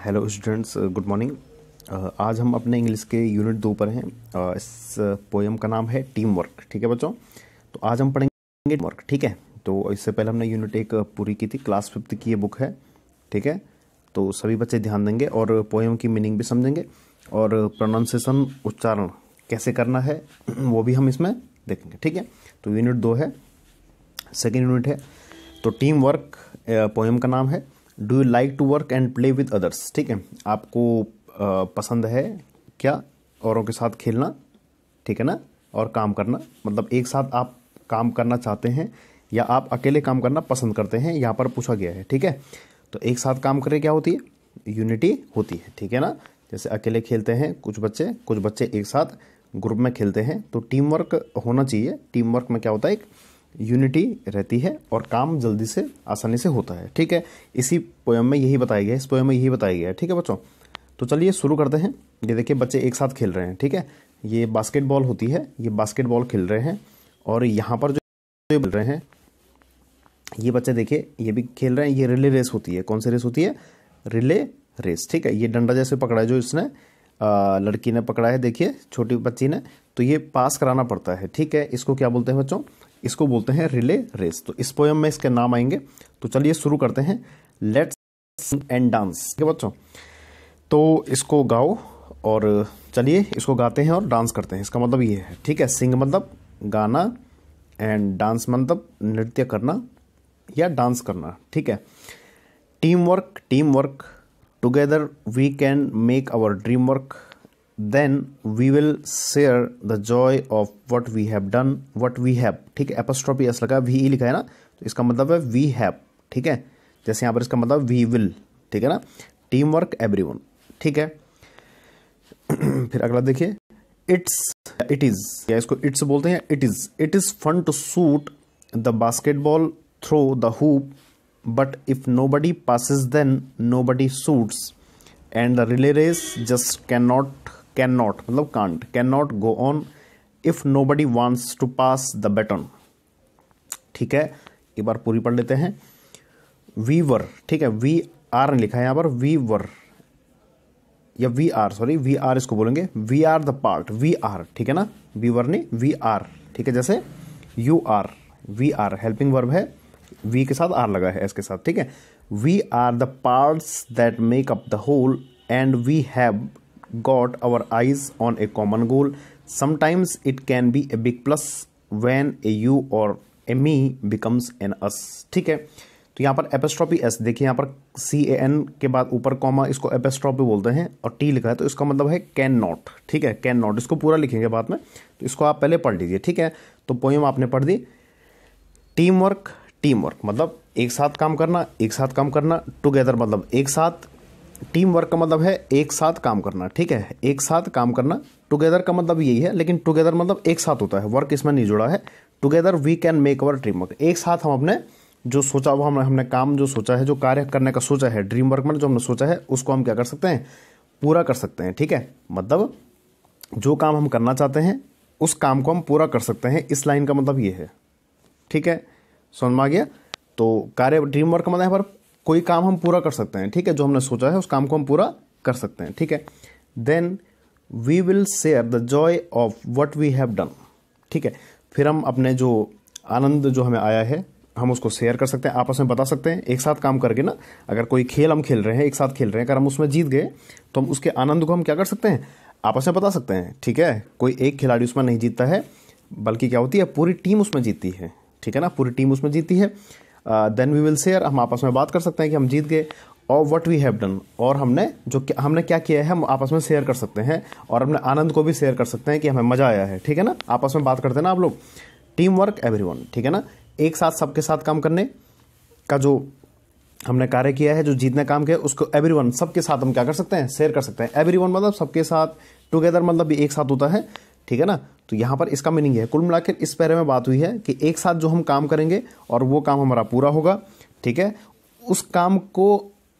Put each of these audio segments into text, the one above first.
Hello students good morning आज हम अपने इंग्लिश के यूनिट दो पर हैं uh, इस पोएम uh, का नाम है टीम वर्क ठीक है बच्चों तो आज हम पढ़ेंगे वर्क ठीक है तो इससे पहले हमने यूनिट एक uh, पूरी की थी क्लास फिफ्थ की ये बुक है ठीक है तो सभी बच्चे ध्यान देंगे और पोएम की मीनिंग भी समझेंगे और प्रोनाउंसिएशन उच्चारण कैसे करना है वो भी हम इसमें देखेंगे ठीक है तो यूनिट दो है सेकेंड यूनिट है तो टीम वर्क पोएम का नाम है do you like to work and play with others ठीक है आपको पसंद है क्या औरों के साथ खेलना ठीक है ना और काम करना मतलब एक साथ आप काम करना चाहते हैं या आप अकेले काम करना पसंद करते हैं यहाँ पर पूछा गया है ठीक है तो एक साथ काम करें क्या होती है यूनिटी होती है ठीक है ना जैसे अकेले खेलते हैं कुछ बच्चे कुछ बच्चे एक साथ ग्रुप में खेलते हैं तो टीम वर्क होना चाहिए टीम वर्क में क्या होता है एक यूनिटी रहती है और काम जल्दी से आसानी से होता है ठीक है इसी पोयम में यही बताया गया है इस पोयम में यही बताया गया है ठीक है बच्चों तो चलिए शुरू करते हैं ये देखिए बच्चे एक साथ खेल रहे हैं ठीक है ये बास्केटबॉल होती है ये बास्केटबॉल खेल रहे हैं और यहाँ पर जो खेल रहे हैं ये बच्चे देखिए ये भी खेल रहे हैं ये रिले रेस होती है कौन सी रेस होती है रिले रेस ठीक है ये डंडा जैसे पकड़ा है जो इसने लड़की ने पकड़ा है देखिए छोटी बच्ची ने तो ये पास कराना पड़ता है ठीक है इसको क्या बोलते हैं बच्चों इसको बोलते हैं रिले रेस तो इस पोयम में इसके नाम आएंगे तो चलिए शुरू करते हैं लेट्स एंड डांस ठीक है बच्चों तो इसको गाओ और चलिए इसको गाते हैं और डांस करते हैं इसका मतलब ये है ठीक है सिंग मतलब गाना एंड डांस मतलब नृत्य करना या डांस करना ठीक है team work team work together we can make our dream work then we will share the joy of what we have done what we have ठीक है एपोस्ट्रॉपी एस लगा वी ई e लिखा है ना तो इसका मतलब है वी हैव ठीक है जैसे यहाँ पर इसका मतलब वी विल ठीक है ना टीम वर्क एवरी वन ठीक है फिर अगला देखिए इट्स इट इज या इसको इट्स बोलते हैं it is it is fun to shoot the basketball throw the hoop but if nobody passes then nobody shoots and the relay race just can not can not मतलब can't can not go on if nobody wants to pass the baton ठीक है एक बार पूरी पढ़ लेते हैं we were ठीक है वी आर ने लिखा है यहां पर वी वर या we are sorry we are इसको बोलेंगे we are the part we are ठीक है ना वी वर ने वी आर ठीक है जैसे you are we are helping verb है वी के साथ आर लगा है इसके साथ ठीक है we are the parts that make up the whole and we have got our eyes on a common goal. Sometimes it can be a big plus when a you or a me becomes an us. ठीक है तो यहाँ पर एपेस्ट्रॉपी S देखिए यहाँ पर सी A N के बाद ऊपर कॉमा इसको एपेस्ट्रॉपी बोलते हैं और टी लिखा है तो इसका मतलब है कैन नॉट ठीक है कैन नॉट इसको पूरा लिखेंगे बाद में तो इसको आप पहले पढ़ लीजिए ठीक है तो पोईम आपने पढ़ दी टीम वर्क टीम वर्क मतलब एक साथ काम करना एक साथ काम करना टुगेदर मतलब एक साथ टीम वर्क का मतलब है एक साथ काम करना ठीक है एक साथ काम करना टुगेदर का मतलब यही है लेकिन टुगेदर मतलब एक साथ होता है वर्क इसमें नहीं जुड़ा है together we can make our dream work एक साथ हम अपने जो सोचा हुआ हमने हमने काम जो सोचा है जो कार्य करने का सोचा है ड्रीम वर्क में जो हमने सोचा है उसको हम क्या कर सकते हैं पूरा कर सकते हैं ठीक है मतलब जो काम हम करना चाहते हैं उस काम को हम पूरा कर सकते हैं इस लाइन का मतलब ये है ठीक है समझ में आ गया तो कार्य ड्रीम वर्क मतलब है पर कोई काम हम पूरा कर सकते हैं ठीक है जो हमने सोचा है उस काम को हम पूरा कर सकते हैं ठीक है then we will share the joy of what we have done ठीक है फिर हम अपने जो आनंद जो हमें आया है हम उसको शेयर कर सकते हैं आपस में बता सकते हैं एक साथ काम करके ना अगर कोई खेल हम खेल रहे हैं एक साथ खेल रहे हैं अगर हम उसमें जीत गए तो हम उसके आनंद को हम क्या कर सकते हैं आपस में बता सकते हैं ठीक है कोई एक खिलाड़ी उसमें नहीं जीतता है बल्कि क्या होती है पूरी टीम उसमें जीतती है ठीक है ना पूरी टीम उसमें जीतती है देन वी विल शेयर हम आपस में बात कर सकते हैं कि हम जीत गए और वट वी हैव डन और हमने जो हमने क्या किया है हम आपस में शेयर कर सकते हैं और अपने आनंद को भी शेयर कर सकते हैं कि हमें मज़ा आया है ठीक है ना आपस में बात करते हैं ना आप लोग टीम वर्क एवरी ठीक है ना एक साथ सबके साथ काम करने का जो हमने कार्य किया है जो जीतने काम किया उसको एवरी वन सबके साथ हम क्या कर सकते हैं शेयर कर सकते हैं एवरी वन मतलब सबके साथ टुगेदर मतलब भी एक साथ होता है ठीक है ना तो यहाँ पर इसका मीनिंग है कुल मिलाकर इस पैरे में बात हुई है कि एक साथ जो हम काम करेंगे और वो काम हमारा पूरा होगा ठीक है उस काम को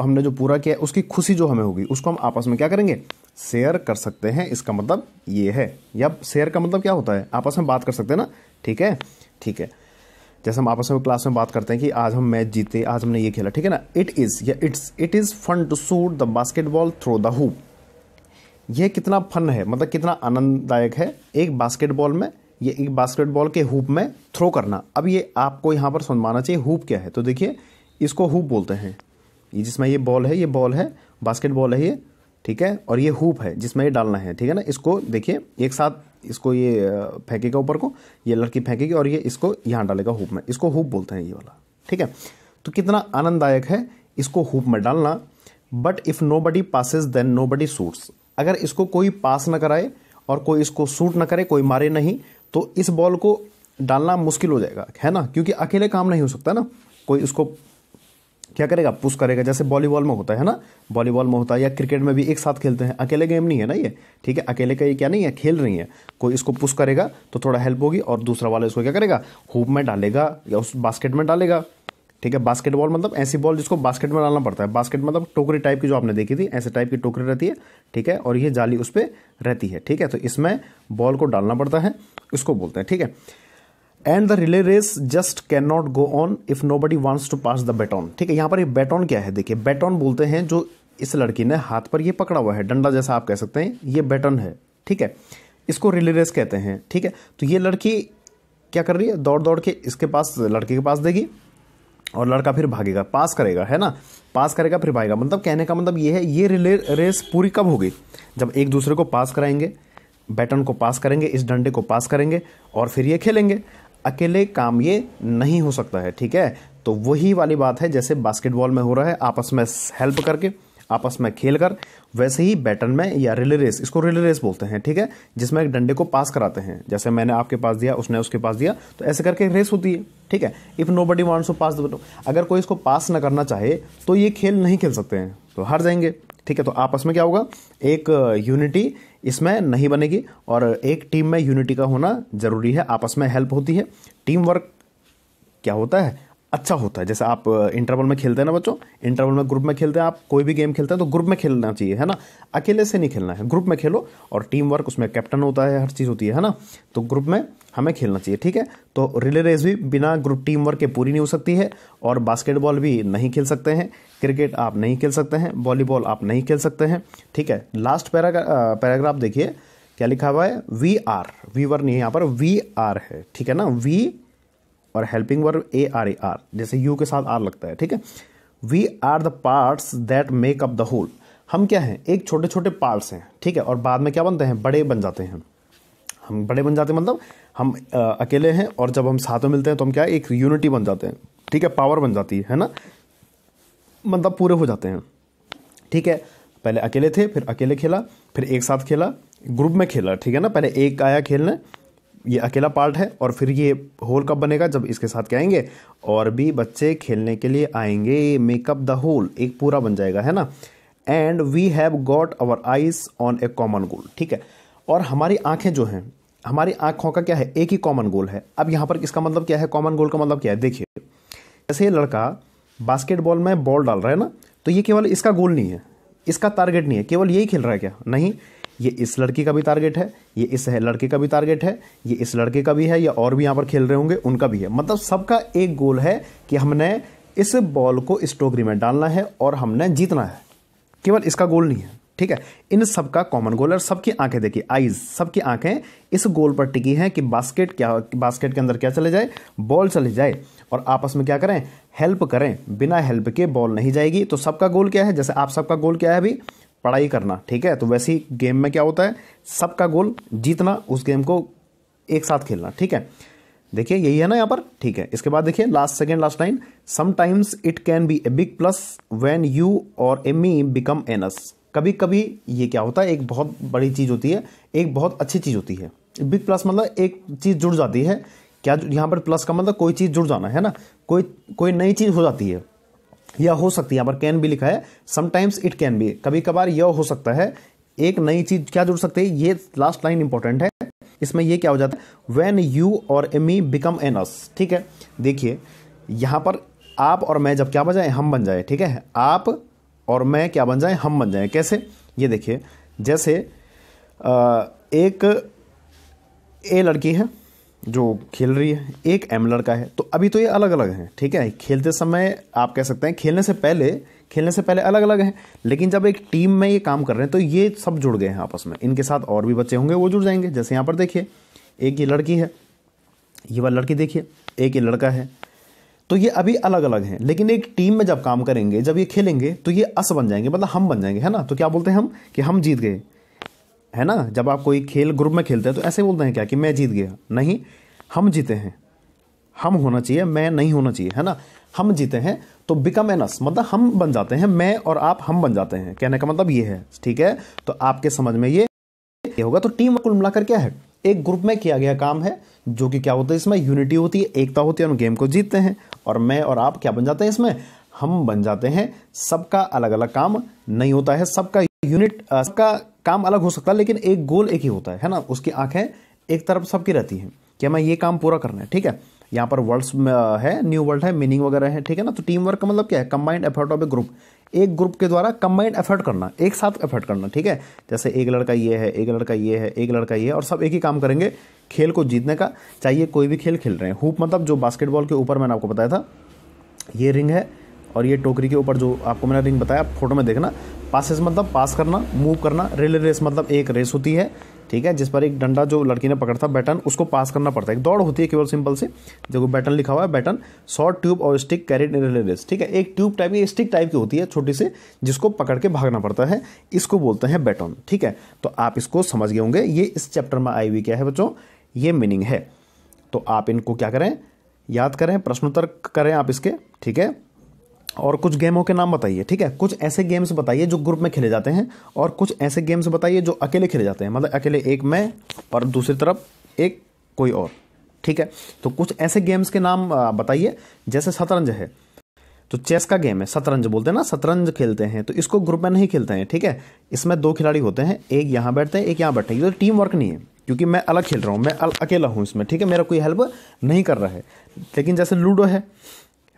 हमने जो पूरा किया उसकी खुशी जो हमें होगी उसको हम आपस में क्या करेंगे शेयर कर सकते हैं इसका मतलब ये है या शेयर का मतलब क्या होता है आपस में बात कर सकते हैं ना ठीक है ठीक है जैसे हम आपस में क्लास में बात करते हैं कि आज हम मैच जीते आज हमने ये खेला ठीक है ना इट इज़ या it's it is fun to shoot the basketball throw the hoop यह कितना फन है मतलब कितना आनंददायक है एक बास्केटबॉल में ये एक बास्केटबॉल के हुप में थ्रो करना अब ये आपको यहाँ पर समझाना चाहिए हुप क्या है तो देखिए इसको हुप बोलते हैं ये जिसमें ये बॉल है ये बॉल है बास्केटबॉल है ये ठीक है और ये हुप है जिसमें ये डालना है ठीक है ना इसको देखिए एक साथ इसको ये फेंकेगा ऊपर को ये लड़की फेंकेगी और ये इसको यहाँ डालेगा हुप में इसको हुप बोलते हैं ये वाला ठीक है तो कितना आनंददायक है इसको हुप में डालना but if nobody passes then nobody shoots अगर इसको कोई पास ना कराए और कोई इसको सूट ना करे कोई मारे नहीं तो इस बॉल को डालना मुश्किल हो जाएगा है ना क्योंकि अकेले काम नहीं हो सकता ना कोई इसको क्या करेगा पुश करेगा जैसे वॉलीबॉल में होता है ना वॉलीबॉल में होता है या क्रिकेट में भी एक साथ खेलते हैं अकेले गेम नहीं है ना ये ठीक है अकेले का ये क्या नहीं है खेल रही है कोई इसको पुश करेगा तो थोड़ा हेल्प होगी और दूसरा वाला इसको क्या करेगा हुप में डालेगा या उस बास्केट में डालेगा ठीक है बास्केटबॉल मतलब ऐसी बॉल जिसको बास्केट में डालना पड़ता है बास्केट मतलब टोकरी टाइप की जो आपने देखी थी ऐसे टाइप की टोकरी रहती है ठीक है और ये जाली उस पर रहती है ठीक है तो इसमें बॉल को डालना पड़ता है इसको बोलते हैं ठीक है and the relay race just can not go on if nobody wants to pass the baton ठीक है यहाँ पर ये बैटॉन क्या है देखिए बैटॉन बोलते हैं जो इस लड़की ने हाथ पर ये पकड़ा हुआ है डंडा जैसा आप कह सकते हैं ये बैटन है ठीक है इसको रिले रेस कहते हैं ठीक है तो ये लड़की क्या कर रही है दौड़ दौड़ के इसके पास लड़के के पास देगी और लड़का फिर भागेगा पास करेगा है ना पास करेगा फिर भागेगा मतलब कहने का मतलब ये है ये रिले रेस पूरी कब होगी जब एक दूसरे को पास कराएंगे बैटन को पास करेंगे इस डंडे को पास करेंगे और फिर ये खेलेंगे अकेले काम ये नहीं हो सकता है ठीक है तो वही वाली बात है जैसे बास्केटबॉल में हो रहा है आपस में हेल्प करके आपस में खेल कर वैसे ही बैटन में या रिले रेस इसको रिले रेस बोलते हैं ठीक है जिसमें एक डंडे को पास कराते हैं जैसे मैंने आपके पास दिया उसने उसके पास दिया तो ऐसे करके रेस होती है ठीक है if nobody wants pass दो अगर कोई इसको पास ना करना चाहे तो ये खेल नहीं खेल सकते हैं तो हार जाएंगे ठीक है तो आपस में क्या होगा एक यूनिटी uh, इसमें नहीं बनेगी और एक टीम में यूनिटी का होना ज़रूरी है आपस में हेल्प होती है टीम वर्क क्या होता है अच्छा होता है जैसे आप इंटरवल में खेलते हैं ना बच्चों इंटरवल में ग्रुप में खेलते हैं आप कोई भी गेम खेलते हैं तो ग्रुप में खेलना चाहिए है ना अकेले से नहीं खेलना है ग्रुप में खेलो और टीम वर्क उसमें कैप्टन होता है हर चीज़ होती है है ना तो ग्रुप में हमें खेलना चाहिए ठीक है तो रिले रेस भी बिना ग्रुप टीम वर्क के पूरी नहीं हो सकती है और बास्केटबॉल भी नहीं खेल सकते हैं क्रिकेट आप नहीं खेल सकते हैं वॉलीबॉल आप नहीं खेल सकते हैं ठीक है लास्ट पैराग्राफ देखिए क्या लिखा हुआ है वी आर वी वर नहीं यहाँ पर वी आर है ठीक है ना वी और helping verb A R A R जैसे यू के साथ आर लगता है ठीक है we are the parts that make up the whole हम क्या हैं एक छोटे छोटे पार्ट्स हैं ठीक है और बाद में क्या बनते हैं बड़े बन जाते हैं हम बड़े बन जाते हैं मतलब हम आ, अकेले हैं और जब हम साथ में मिलते हैं तो हम क्या है एक यूनिटी बन जाते हैं ठीक है पावर बन जाती है है ना मतलब पूरे हो जाते हैं ठीक है पहले अकेले थे फिर अकेले खेला फिर एक साथ खेला ग्रुप में खेला ठीक है ना पहले एक आया खेलने ये अकेला पार्ट है और फिर ये होल कब बनेगा जब इसके साथ क्या आएंगे और भी बच्चे खेलने के लिए आएंगे मेकअप द होल एक पूरा बन जाएगा है ना and we have got our eyes on a common goal ठीक है और हमारी आंखें जो हैं हमारी आंखों का क्या है एक ही कॉमन गोल है अब यहाँ पर इसका मतलब क्या है कॉमन गोल का मतलब क्या है देखिए जैसे ये लड़का बास्केटबॉल में बॉल डाल रहा है ना तो ये केवल इसका गोल नहीं है इसका टारगेट नहीं है केवल यही खेल रहा है क्या नहीं ये इस लड़की का भी टारगेट है ये इस है लड़के का भी टारगेट है ये इस लड़के का भी है या और भी यहाँ पर खेल रहे होंगे उनका भी है मतलब सबका एक गोल है कि हमने इस बॉल को इस टोकरी में डालना है और हमने जीतना है केवल इसका गोल नहीं है ठीक है इन सबका कॉमन गोल और सबकी आंखें देखिए आईज सबकी आंखें इस गोल पर टिकी हैं कि बास्केट क्या बास्केट के अंदर क्या चले जाए बॉल चले जाए और आपस में क्या करें हेल्प करें बिना हेल्प के बॉल नहीं जाएगी तो सबका गोल क्या है जैसे आप सबका गोल क्या है अभी पढ़ाई करना ठीक है तो वैसे ही गेम में क्या होता है सबका गोल जीतना उस गेम को एक साथ खेलना ठीक है देखिए यही है ना यहाँ पर ठीक है इसके बाद देखिए last second last line sometimes it can be a big plus when you और a me become an S कभी कभी ये क्या होता है एक बहुत बड़ी चीज़ होती है एक बहुत अच्छी चीज़ होती है बिग प्लस मतलब एक चीज़ जुड़ जाती है क्या यहाँ पर प्लस का मतलब कोई चीज़ जुड़ जाना है ना कोई कोई नई चीज़ हो जाती है यह हो सकती है यहाँ पर कैन भी लिखा है समटाइम्स इट कैन भी कभी कभार यह हो सकता है एक नई चीज क्या जुड़ सकती है ये लास्ट लाइन इंपॉर्टेंट है इसमें यह क्या हो जाता है वेन यू और मी बिकम एन अस ठीक है देखिए यहाँ पर आप और मैं जब क्या बन जाए हम बन जाए ठीक है आप और मैं क्या बन जाए हम बन जाए कैसे ये देखिए जैसे एक ए लड़की है जो खेल रही है एक एम लड़का है तो अभी तो ये अलग अलग हैं ठीक है खेलते समय आप कह सकते हैं खेलने से पहले खेलने से पहले अलग अलग हैं लेकिन जब एक टीम में ये काम कर रहे हैं तो ये सब जुड़ गए हैं आपस में इनके साथ और भी बच्चे होंगे वो जुड़ जाएंगे जैसे यहाँ पर देखिए एक ये लड़की है ये वाली लड़की देखिए एक ये लड़का है तो ये अभी अलग अलग हैं लेकिन एक टीम में जब काम करेंगे जब ये खेलेंगे तो ये अस बन जाएंगे मतलब हम बन जाएंगे है ना तो क्या बोलते हैं हम कि हम जीत गए है ना जब आप कोई खेल ग्रुप में खेलते हैं तो ऐसे बोलते हैं क्या कि मैं जीत गया नहीं हम जीते हैं हम होना चाहिए मैं नहीं होना चाहिए है ना हम जीते हैं तो बिकम एन अस मतलब हम बन जाते हैं मैं और आप हम बन जाते हैं कहने का मतलब ये है ठीक है तो आपके समझ में ये ये होगा तो टीम कुल मिलाकर क्या है एक ग्रुप में किया गया काम है जो कि क्या होता है इसमें यूनिटी होती है एकता होती है और गेम को जीतते हैं और मैं और आप क्या बन जाते हैं इसमें हम बन जाते हैं सबका अलग अलग काम नहीं होता है सबका यूनिट uh, का काम अलग हो सकता है लेकिन एक गोल एक ही होता है है ना उसकी आंखें एक तरफ सबकी रहती हैं कि हमें ये काम पूरा करना है ठीक है यहाँ पर वर्ल्ड्स uh, है न्यू वर्ल्ड है मीनिंग वगैरह है ठीक है ना तो टीम वर्क का मतलब क्या है combined effort of a group एक ग्रुप के द्वारा कंबाइंड एफर्ट करना एक साथ एफर्ट करना ठीक है जैसे एक लड़का ये है एक लड़का ये है एक लड़का ये है और सब एक ही काम करेंगे खेल को जीतने का चाहिए कोई भी खेल खेल रहे हैं हुप मतलब जो बास्केटबॉल के ऊपर मैंने आपको बताया था ये रिंग है और ये टोकरी के ऊपर जो आपको मैंने रिंग बताया आप फोटो में देखना पासेस मतलब पास करना मूव करना रिले रेस मतलब एक रेस होती है ठीक है जिस पर एक डंडा जो लड़की ने पकड़ा था बैटन उसको पास करना पड़ता है एक दौड़ होती है केवल सिंपल से देखो बैटन लिखा हुआ है बैटन शॉर्ट ट्यूब और stick carried in relay race ठीक है एक ट्यूब टाइप की स्टिक टाइप की होती है छोटी सी जिसको पकड़ के भागना पड़ता है इसको बोलते हैं बैटन ठीक है तो आप इसको समझ गए होंगे ये इस चैप्टर में आई हुई क्या है बच्चों ये मीनिंग है तो आप इनको क्या करें याद करें प्रश्नोत्तर करें आप इसके ठीक है और कुछ गेमों के नाम बताइए ठीक है कुछ ऐसे गेम्स बताइए जो ग्रुप में खेले जाते हैं और कुछ ऐसे गेम्स बताइए जो अकेले खेले जाते हैं मतलब अकेले एक मैं और दूसरी तरफ एक कोई और ठीक है तो कुछ ऐसे गेम्स के नाम बताइए जैसे शतरंज है तो चेस का गेम है शतरंज बोलते हैं ना शतरंज खेलते हैं तो इसको ग्रुप में नहीं खेलते हैं ठीक है इसमें दो खिलाड़ी होते हैं एक यहाँ बैठते हैं एक यहाँ बैठते हैं ये तो टीम वर्क नहीं है क्योंकि मैं अलग खेल रहा हूँ मैं अकेला हूँ इसमें ठीक है मेरा कोई हेल्प नहीं कर रहा है लेकिन जैसे लूडो है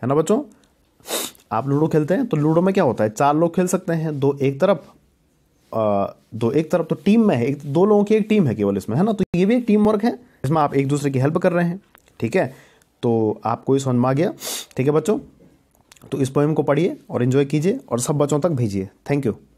है ना बच्चों आप लूडो खेलते हैं तो लूडो में क्या होता है चार लोग खेल सकते हैं दो एक तरफ आ, दो एक तरफ तो टीम में है एक दो लोगों की एक टीम है केवल इसमें है ना तो ये भी एक टीम वर्क है इसमें आप एक दूसरे की हेल्प कर रहे हैं ठीक है तो आपको ये समझ में आ गया ठीक है बच्चों तो इस पोएम को पढ़िए और इन्जॉय कीजिए और सब बच्चों तक भेजिए थैंक यू